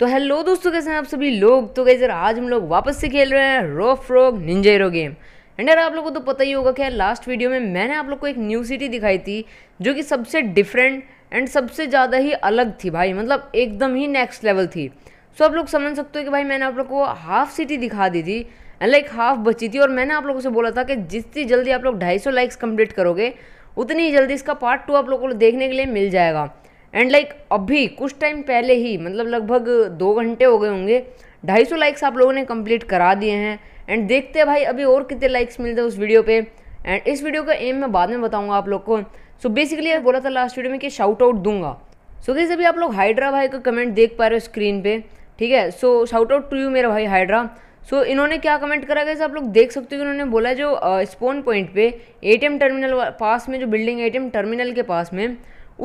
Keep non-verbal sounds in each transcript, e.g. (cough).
तो हेलो दोस्तों कैसे हैं आप सभी लोग तो कैसे आज हम लोग वापस से खेल रहे हैं रोफ रोग निंजेरो गेम एंड यार आप लोगों को तो पता ही होगा कि लास्ट वीडियो में मैंने आप लोग को एक न्यू सिटी दिखाई थी जो कि सबसे डिफरेंट एंड सबसे ज़्यादा ही अलग थी भाई मतलब एकदम ही नेक्स्ट लेवल थी सो आप लोग समझ सकते हो कि भाई मैंने आप लोग को हाफ सिटी दिखा दी थी एंड लाइक हाफ बची थी और मैंने आप लोगों से बोला था कि जितनी जल्दी आप लोग सौ लाइक्स कंप्लीट करोगे उतनी ही जल्दी इसका पार्ट टू आप लोगों को देखने के लिए मिल जाएगा एंड लाइक like, अभी कुछ टाइम पहले ही मतलब लगभग दो घंटे हो गए होंगे ढाई सौ लाइक्स आप लोगों ने कंप्लीट करा दिए हैं एंड देखते हैं भाई अभी और कितने लाइक्स मिलते हैं उस वीडियो पे एंड इस वीडियो का एम मैं बाद में बताऊंगा आप लोग को सो बेसिकली बेसिकली बोला था लास्ट वीडियो में कि शाउट आउट दूंगा सो so, कैसे अभी आप लोग हाइड्रा भाई का कमेंट देख पा रहे हो स्क्रीन पे ठीक है so shout out to you मेरा भाई हाइड्रा सो so, इन्होंने क्या कमेंट करा गया आप लोग देख सकते हो कि इन्होंने बोला जो स्पोन पॉइंट पे एटीएम टर्मिनल पास में जो बिल्डिंग है एटीएम टर्मिनल के पास में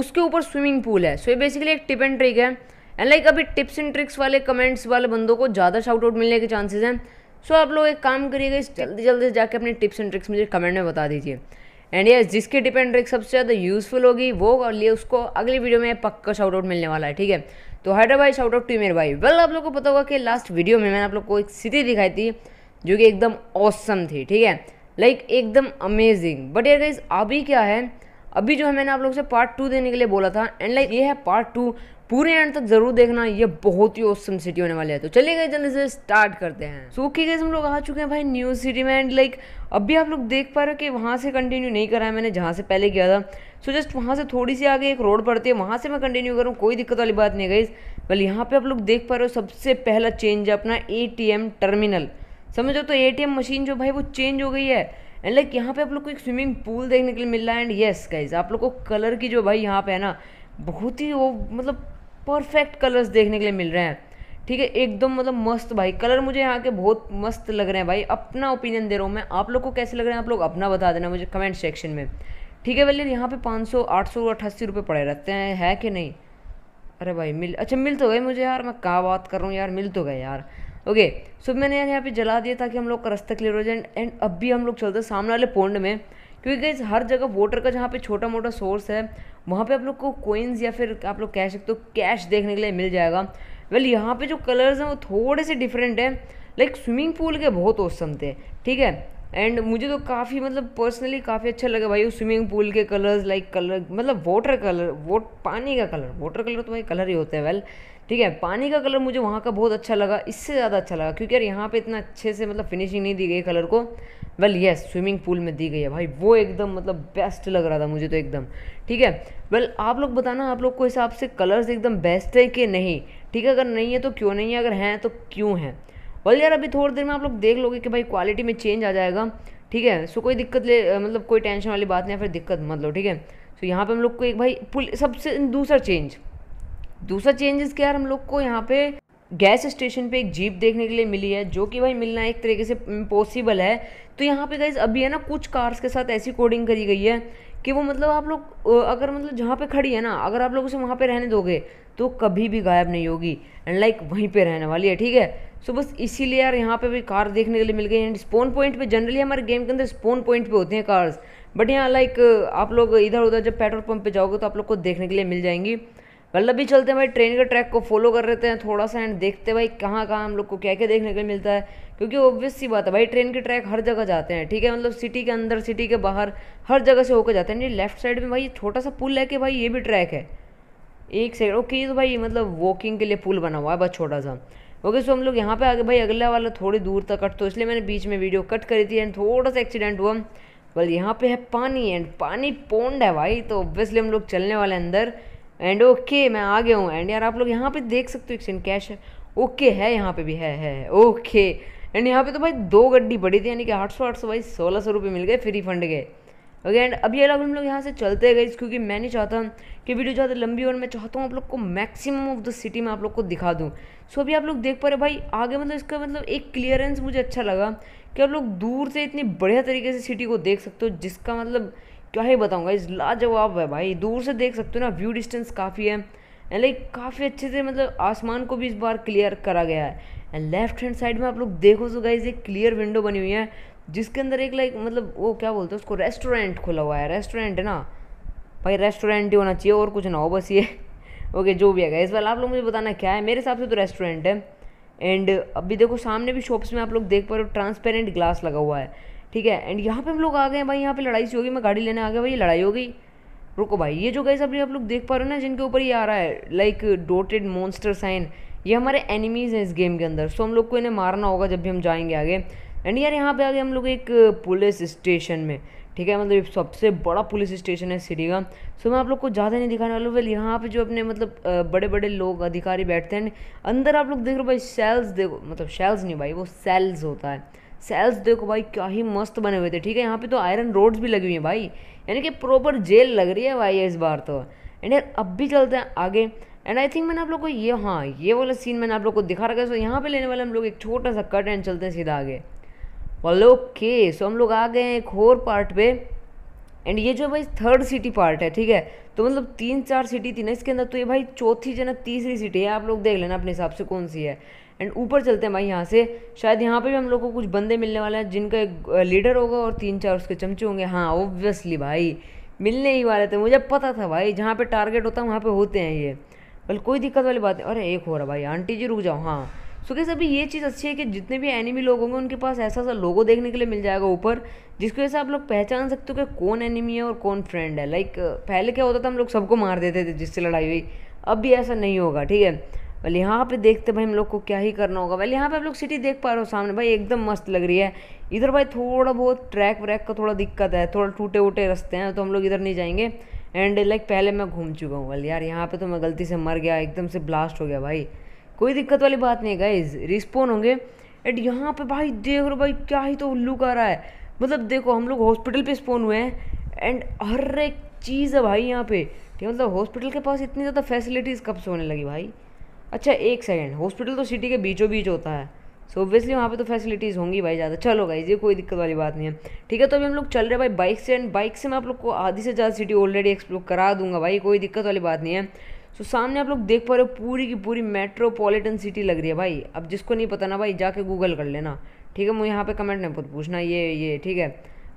उसके ऊपर स्विमिंग पूल है सो ये बेसिकली एक टिप एंड ट्रिक है एंड लाइक like, अभी टिप्स एंड ट्रिक्स वाले कमेंट्स वाले बंदों को ज़्यादा शाउट आउट मिलने के चांसेस हैं सो so, आप लोग एक काम करिएगा इस जल्दी जल्दी से जाके अपने टिप्स एंड ट्रिक्स मुझे कमेंट में बता दीजिए एंड यस जिसके टिप एंड ट्रिक सबसे ज़्यादा यूजफुल होगी वो और लिए उसको अगली वीडियो में पक्का शाउट आउट मिलने वाला है ठीक है तो हडा भाई शाउट आउट टू मेर भाई वेल आप लोग को पता होगा कि लास्ट वीडियो में मैंने आप लोग को एक स्थिति दिखाई थी जो कि एकदम औसम थी ठीक है लाइक एकदम अमेजिंग बट यार गाइज अभी क्या है अभी जो है मैंने आप लोग से पार्ट टू देने के लिए बोला था एंड लाइक ये है पार्ट टू पूरे एंड तक जरूर देखना ये बहुत ही ओसम सिटी होने वाली है तो चलिए गए जल्दी से स्टार्ट करते हैं सो ओके गए हम लोग आ चुके हैं भाई न्यू सिटी में एंड लाइक अभी आप लोग देख पा रहे हो कि वहाँ से कंटिन्यू नहीं करा है मैंने जहाँ से पहले किया था सो so जस्ट वहाँ से थोड़ी सी आगे एक रोड पड़ती है वहाँ से मैं कंटिन्यू करूँ कोई दिक्कत वाली बात नहीं गई बल यहाँ पर आप लोग देख पा रहे हो सबसे पहला चेंज है अपना ए टर्मिनल समझो तो ए मशीन जो भाई वो चेंज हो गई है एंड लाइक यहाँ पे आप लोग को एक स्विमिंग पूल देखने के लिए मिल रहा है एंड येस गाइज आप लोग को कलर की जो भाई यहाँ पे है ना बहुत ही वो मतलब परफेक्ट कलर्स देखने के लिए मिल रहे हैं ठीक है एकदम मतलब मस्त भाई कलर मुझे यहाँ के बहुत मस्त लग रहे हैं भाई अपना ओपिनियन दे रहा हूँ मैं आप लोग को कैसे लग रहे हैं आप लोग अपना बता देना मुझे कमेंट सेक्शन में ठीक है भले यहाँ पे पाँच सौ आठ सौ अट्ठासी रुपये पड़े रहते हैं है कि नहीं अरे भाई मिल अच्छा मिल तो गए मुझे यार मैं कहाँ बात कर रहा हूँ यार मिल तो गए यार ओके सो मैंने यार यहाँ पे जला दिया था ताकि हम लोग का रास्ता क्लियर हो जाए एंड अब भी हम लोग चलते हैं सामने वाले पोंड में क्योंकि इस हर जगह वोटर का जहाँ पे छोटा मोटा सोर्स है वहाँ पे आप लोग को कोइंस या फिर आप लोग कह सकते हो कैश देखने के लिए मिल जाएगा वेल यहाँ पे जो कलर्स हैं वो थोड़े से डिफरेंट हैं लाइक स्विमिंग पूल के बहुत औसम थे ठीक है एंड मुझे तो काफ़ी मतलब पर्सनली काफ़ी अच्छा लगा भाई उस स्विमिंग पूल के कलर्स लाइक कलर मतलब वाटर कलर वोट पानी का कलर वाटर कलर तो भाई कलर ही होता है वेल ठीक है पानी का कलर मुझे वहाँ का बहुत अच्छा लगा इससे ज़्यादा अच्छा लगा क्योंकि यार यहाँ पे इतना अच्छे से मतलब फिनिशिंग नहीं दी गई कलर को well yes yes swimming pool में दी गई है भाई वो एकदम मतलब बेस्ट लग रहा था मुझे तो एकदम ठीक है वेल आप लोग बताना आप लोग को हिसाब से कलर्स एकदम बेस्ट है कि नहीं ठीक है अगर नहीं है तो क्यों नहीं है अगर हैं तो क्यों हैं और यार अभी थोड़ी देर में आप लोग देख लोगे कि भाई क्वालिटी में चेंज आ जाएगा ठीक है सो कोई दिक्कत ले मतलब कोई टेंशन वाली बात नहीं फिर दिक्कत मत लो ठीक है सो यहाँ पे हम लोग को एक भाई सबसे दूसरा चेंज दूसरा चेंजेस क्या यार हम लोग को यहाँ पे गैस स्टेशन पे एक जीप देखने के लिए मिली है जो कि भाई मिलना एक तरीके से पॉसिबल है तो यहाँ पे गाइज अभी है ना कुछ कार्स के साथ ऐसी कोडिंग करी गई है कि वो मतलब आप लोग अगर मतलब जहाँ पे खड़ी है ना अगर आप लोग उसे वहाँ पे रहने दोगे तो कभी भी गायब नहीं होगी एंड लाइक वहीं पे रहने वाली है ठीक है सो बस इसीलिए यार यहाँ पे भी कार देखने के लिए मिल गई एंड स्पोन पॉइंट पे जनरली हमारे गेम के अंदर स्पोन पॉइंट पे होते हैं कार्स बट यहाँ लाइक आप लोग इधर उधर जब पेट्रोल पंप पे जाओगे तो आप लोग को देखने के लिए मिल जाएंगी मतलब भी चलते हैं भाई ट्रेन के ट्रैक को फॉलो कर रहे हैं थोड़ा सा एंड देखते हैं भाई कहाँ कहाँ हम लोग को क्या क्या देखने के लिए मिलता है क्योंकि ऑब्वियस सी बात है भाई ट्रेन के ट्रैक हर जगह जाते हैं ठीक है मतलब सिटी के अंदर सिटी के बाहर हर जगह से होकर जाते हैं लेफ्ट साइड में भाई छोटा सा पुल है कि भाई ये भी ट्रैक है एक साइड ओके तो भाई मतलब वॉकिंग के लिए पुल बना हुआ है बस छोटा सा ओके सो हम लोग यहाँ पे आगे भाई अगला वाला थोड़ी दूर तक कट तो इसलिए मैंने बीच में वीडियो कट करी थी एंड थोड़ा सा एक्सीडेंट हुआ बल यहाँ पे है पानी एंड पानी पोंड है भाई तो ऑब्वियसली हम लोग चलने वाले अंदर एंड ओके okay, मैं आ गया हूँ एंड यार आप लोग यहाँ पे देख सकते हो एक्सचेंज कैश है ओके okay, है यहाँ पे भी है है ओके एंड यहाँ पे तो भाई दो गड्डी पड़ी थी यानी कि आठ सौ आठ सौ भाई सोलह सौ रुपये मिल गए फ्री फंड गए एंड अभी अलग हम लोग यहाँ से चलते गए क्योंकि मैं नहीं चाहता कि वीडियो ज़्यादा लंबी हो और मैं चाहता हूँ आप लोग को मैक्सिमम ऑफ द सिटी में आप लोग को दिखा दूँ सो अभी आप लोग देख पा रहे भाई आगे मतलब इसका मतलब एक क्लियरेंस मुझे अच्छा लगा कि आप लोग दूर से इतनी बढ़िया तरीके से सिटी को देख सकते हो जिसका मतलब क्या ही बताऊँगा इस लाजवाब है भाई दूर से देख सकते हो ना व्यू डिस्टेंस काफ़ी है एंड लाइक काफ़ी अच्छे से मतलब आसमान को भी इस बार क्लियर करा गया है एंड लेफ्ट हैंड साइड में आप लोग देखो सो तो गाइज एक क्लियर विंडो बनी हुई है जिसके अंदर एक लाइक मतलब वो क्या बोलते हैं उसको रेस्टोरेंट खुला हुआ है रेस्टोरेंट है ना भाई रेस्टोरेंट ही होना चाहिए और कुछ ना हो बस ये ओके (laughs) जो भी है इस बार आप लोग मुझे बताना क्या है मेरे हिसाब से तो रेस्टोरेंट है एंड अभी देखो सामने भी शॉप्स में आप लोग देख पा रहे हो ट्रांसपेरेंट ग्लास लगा हुआ है ठीक है एंड यहाँ पे हम लोग आ गए हैं भाई यहाँ पे लड़ाई सी होगी मैं गाड़ी लेने आ गया भाई लड़ाई हो गई रुको भाई ये जो गैस अभी आप लोग देख पा रहे हो ना जिनके ऊपर ये आ रहा है लाइक डोटेड मोन्स्टर साइन ये हमारे एनिमीज़ हैं इस गेम के अंदर सो हम लोग को इन्हें मारना होगा जब भी हम जाएंगे आगे एंड यार यहाँ पे आ गए हम लोग एक पुलिस स्टेशन में ठीक है मतलब सबसे बड़ा पुलिस स्टेशन है सिटी का सो मैं आप लोग को ज़्यादा नहीं दिखाने वाला हूँ वेल यहाँ पे जो अपने मतलब बड़े बड़े लोग अधिकारी बैठते हैं अंदर आप लोग देख रहे हो भाई सेल्स देखो मतलब सेल्स नहीं भाई वो सेल्स होता है सेल्स देखो भाई क्या ही मस्त बने हुए थे ठीक है यहाँ पे तो आयरन रोड्स भी लगी हुई हैं भाई यानी कि प्रॉपर जेल लग रही है भाई इस बार तो एंड यार अब भी चलते हैं आगे एंड आई थिंक मैंने आप लोग को ये हाँ ये वाला सीन मैंने आप लोग को दिखा रखा है सो यहाँ पे लेने वाले हम लोग एक छोटा सा कट एंड चलते हैं सीधा आगे वाले ओके सो हम लोग आ गए हैं एक और पार्ट पे एंड ये जो भाई थर्ड सिटी पार्ट है ठीक है तो मतलब तीन चार सिटी थी ना इसके अंदर तो ये भाई चौथी जो ना तीसरी सिटी है आप लोग देख लेना अपने हिसाब से कौन सी है एंड ऊपर चलते हैं भाई यहाँ से शायद यहाँ पे भी हम लोग को कुछ बंदे मिलने वाले हैं जिनका एक लीडर होगा और तीन चार उसके चमचे होंगे हाँ ओब्वियसली भाई मिलने ही वाले थे मुझे पता था भाई जहाँ पे टारगेट होता है वहाँ पे होते हैं ये बल कोई दिक्कत वाली बात नहीं अरे एक हो रहा भाई आंटी जी रुक जाओ हाँ सो कैसे अभी ये चीज़ अच्छी है कि जितने भी एनिमी लोग होंगे उनके पास ऐसा सा लोगो देखने के लिए मिल जाएगा ऊपर जिसकी वजह से आप लोग पहचान सकते हो कि कौन एनिमी है और कौन फ्रेंड है लाइक पहले क्या होता था हम लोग सबको मार देते थे जिससे लड़ाई हुई अब भी ऐसा नहीं होगा ठीक है भले यहाँ पे देखते भाई हम लोग को क्या ही करना होगा भले यहाँ पे आप लोग सिटी देख पा रहे हो सामने भाई एकदम मस्त लग रही है इधर भाई थोड़ा बहुत ट्रैक व्रैक का थोड़ा दिक्कत है थोड़ा टूटे वूटे रास्ते हैं तो हम लोग इधर नहीं जाएंगे एंड लाइक पहले मैं घूम चुका हूँ वेल यार यहाँ पे तो मैं गलती से मर गया एकदम से ब्लास्ट हो गया भाई कोई दिक्कत वाली बात नहीं है गाइज रिस्पोन होंगे एंड यहाँ पे भाई देख लो भाई क्या ही तो उल्लू का रहा है मतलब देखो हम लोग हॉस्पिटल पे स्पोन हुए हैं एंड हर एक चीज़ है भाई यहाँ पे ठीक है मतलब हॉस्पिटल के पास इतनी ज़्यादा फैसिलिटीज़ कब से होने लगी भाई अच्छा एक सेकेंड हॉस्पिटल तो सिटी के बीचों बीच होता है सो so ऑब्वियसली वहाँ पे तो फैसिलिटीज़ होंगी भाई ज़्यादा चलो गाइज ये कोई दिक्कत वाली बात नहीं है ठीक है तो अभी हम लोग चल रहे भाई बाइक से एंड बाइक से मैं आप लोग को आधी से ज़्यादा सिटी ऑलरेडी एक्सप्लोर करा दूंगा भाई कोई दिक्कत वाली बात नहीं है सो सामने आप लोग देख पा रहे हो पूरी की पूरी मेट्रोपॉलिटन सिटी लग रही है भाई अब जिसको नहीं पता ना भाई जाके गूगल कर लेना ठीक है मुझे यहाँ पे कमेंट नहीं पूछना ये ये ठीक है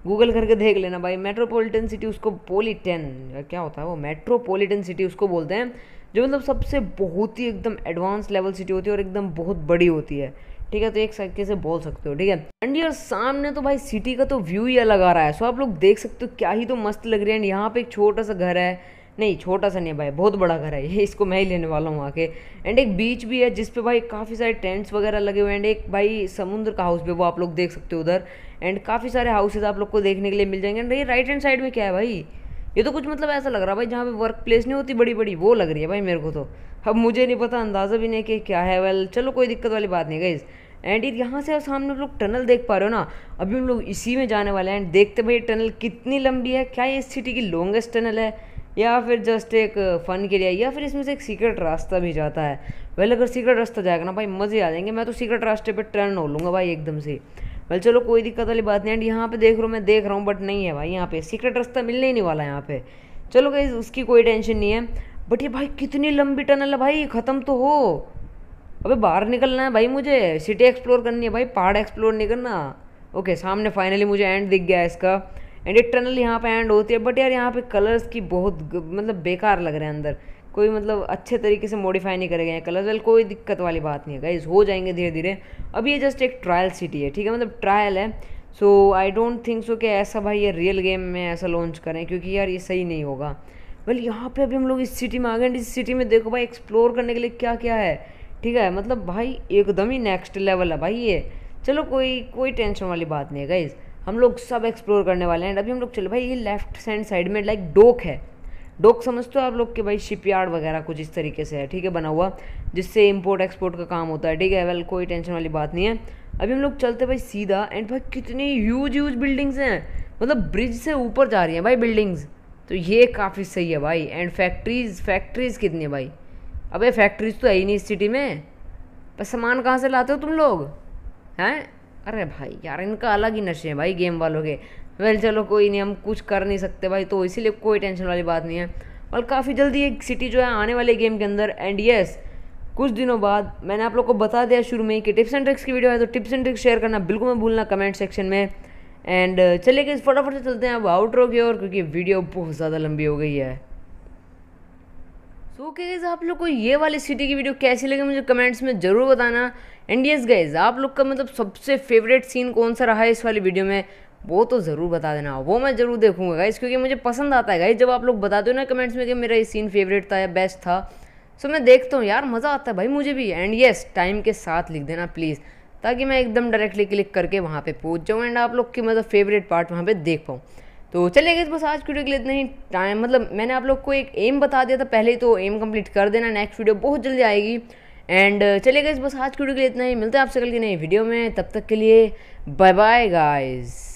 गूगल करके देख लेना भाई मेट्रोपॉलिटन सिटी उसको पोलिटन क्या होता है वो मेट्रोपॉलिटन सिटी उसको बोलते हैं जो मतलब सबसे बहुत ही एकदम एडवांस लेवल सिटी होती है और एकदम बहुत बड़ी होती है ठीक है तो एक तरीके से बोल सकते हो ठीक है एंड यार सामने तो भाई सिटी का तो व्यू ही अलग आ रहा है सो आप लोग देख सकते हो क्या ही तो मस्त लग रही है एंड यहाँ पे एक छोटा सा घर है नहीं छोटा सा नहीं भाई बहुत बड़ा घर है ये इसको मैं ही लेने वाला हूँ आके एंड एक बीच भी है जिस पे भाई काफ़ी सारे टेंट्स वगैरह लगे हुए हैं एंड एक भाई समुद्र का हाउस भी वो आप लोग देख सकते हो उधर एंड काफ़ी सारे हाउसेज आप लोग को देखने के लिए मिल जाएंगे एंड भाई राइट हैंड साइड में क्या है भाई ये तो कुछ मतलब ऐसा लग रहा है भाई जहाँ पे वर्क प्लेस नहीं होती बड़ी बड़ी वो लग रही है भाई मेरे को तो अब मुझे नहीं पता अंदाज़ा भी नहीं कि क्या है वेल चलो कोई दिक्कत वाली बात नहीं गई एंड यहाँ से आप सामने आप लोग टनल देख पा रहे हो ना अभी हम लोग इसी में जाने वाले हैं एंड देखते भाई टनल कितनी लंबी है क्या ये इस सिटी की लॉन्गेस्ट टनल है या फिर जस्ट एक फ़न के लिए या फिर इसमें से एक सीक्रेट रास्ता भी जाता है वेल अगर सीक्रेट रास्ता जाएगा ना भाई मज़े आ जाएंगे मैं तो सीक्रेट रास्ते पे टर्न हो लूँगा भाई एकदम से वेल चलो कोई दिक्कत वाली बात नहीं एंड यहाँ पे देख रहा हूँ मैं देख रहा हूँ बट नहीं है भाई यहाँ पे सीक्रेट रास्ता मिलने ही नहीं वाला है यहाँ पे चलो भाई उसकी कोई टेंशन नहीं है बट ये भाई कितनी लंबी टनल है भाई ख़त्म तो हो अबे बाहर निकलना है भाई मुझे सिटी एक्सप्लोर करनी है भाई पहाड़ एक्सप्लोर नहीं करना ओके सामने फाइनली मुझे एंड दिख गया इसका एंड ये टनल यहाँ पे एंड होती है बट यार यहाँ पे कलर्स की बहुत मतलब बेकार लग रहे हैं अंदर कोई मतलब अच्छे तरीके से मॉडिफाई नहीं करे गए हैं कलर्स वेल कोई दिक्कत वाली बात नहीं है गाइज हो जाएंगे धीरे धीरे अब ये जस्ट एक ट्रायल सिटी है ठीक है मतलब ट्रायल है सो आई डोंट थिंक सो कि ऐसा भाई ये रियल गेम में ऐसा लॉन्च करें क्योंकि यार ये सही नहीं होगा वेल यहाँ पे अभी हम लोग इस सिटी में आ गए इस सिटी में देखो भाई एक्सप्लोर करने के लिए क्या क्या है ठीक है मतलब भाई एकदम ही नेक्स्ट लेवल है भाई ये चलो कोई कोई टेंशन वाली बात नहीं है गाइज़ हम लोग सब एक्सप्लोर करने वाले हैं अभी हम लोग चलो भाई ये लेफ्ट हैंड साइड में लाइक डोक है डोक समझते हो आप लोग के भाई शिपयार्ड वगैरह कुछ इस तरीके से है ठीक है बना हुआ जिससे इम्पोर्ट एक्सपोर्ट का काम होता है ठीक है वेल कोई टेंशन वाली बात नहीं है अभी हम लोग चलते भाई सीधा एंड भाई कितनी ह्यूज ह्यूज बिल्डिंग्स हैं मतलब ब्रिज से ऊपर जा रही हैं भाई बिल्डिंग्स तो ये काफ़ी सही है भाई एंड फैक्ट्रीज फैक्ट्रीज कितनी है भाई अबे फैक्ट्रीज तो है ही नहीं इस सिटी में पर सामान कहाँ से लाते हो तुम लोग हैं अरे भाई यार इनका अलग ही नशे है भाई गेम वालों के वेल चलो कोई नहीं हम कुछ कर नहीं सकते भाई तो इसीलिए कोई टेंशन वाली बात नहीं है और काफ़ी जल्दी एक सिटी जो है आने वाले गेम के अंदर एंड येस कुछ दिनों बाद मैंने आप लोग को बता दिया शुरू में कि टिप्स एंड ट्रिक्स की वीडियो है तो टिप्स एंड ट्रिक्स शेयर करना बिल्कुल मैं भूलना कमेंट सेक्शन में एंड चलिए कि फटाफट से चलते हैं अब आउट की ओर क्योंकि वीडियो बहुत ज़्यादा लंबी हो गई है सो so, ओके आप लोग को ये वाली सिटी की वीडियो कैसी लगी मुझे कमेंट्स में ज़रूर बताना एंड यस गाइज आप लोग का मतलब सबसे फेवरेट सीन कौन सा रहा है इस वाली वीडियो में वो तो ज़रूर बता देना वो मैं ज़रूर देखूंगा गाइज क्योंकि मुझे पसंद आता है गाइज जब आप लोग बताते हो ना कमेंट्स में कि मेरा ये सीन फेवरेट था या बेस्ट था सो मैं देखता हूँ यार मज़ा आता है भाई मुझे भी एंड येस टाइम के साथ लिख देना प्लीज़ ताकि मैं एकदम डायरेक्टली क्लिक करके वहाँ पर पहुँच जाऊँ एंड आप लोग की मतलब फेवरेट पार्ट वहाँ पर देख पाऊँ तो चलिए बस आज वीडियो के लिए इतना ही टाइम मतलब मैंने आप लोग को एक एम बता दिया था पहले तो एम कंप्लीट कर देना नेक्स्ट वीडियो बहुत जल्दी आएगी एंड चलिए इस बस आज की वीडियो के लिए इतना ही मिलते हैं आपसे कल की नई वीडियो में तब तक के लिए बाय बाय गाइज़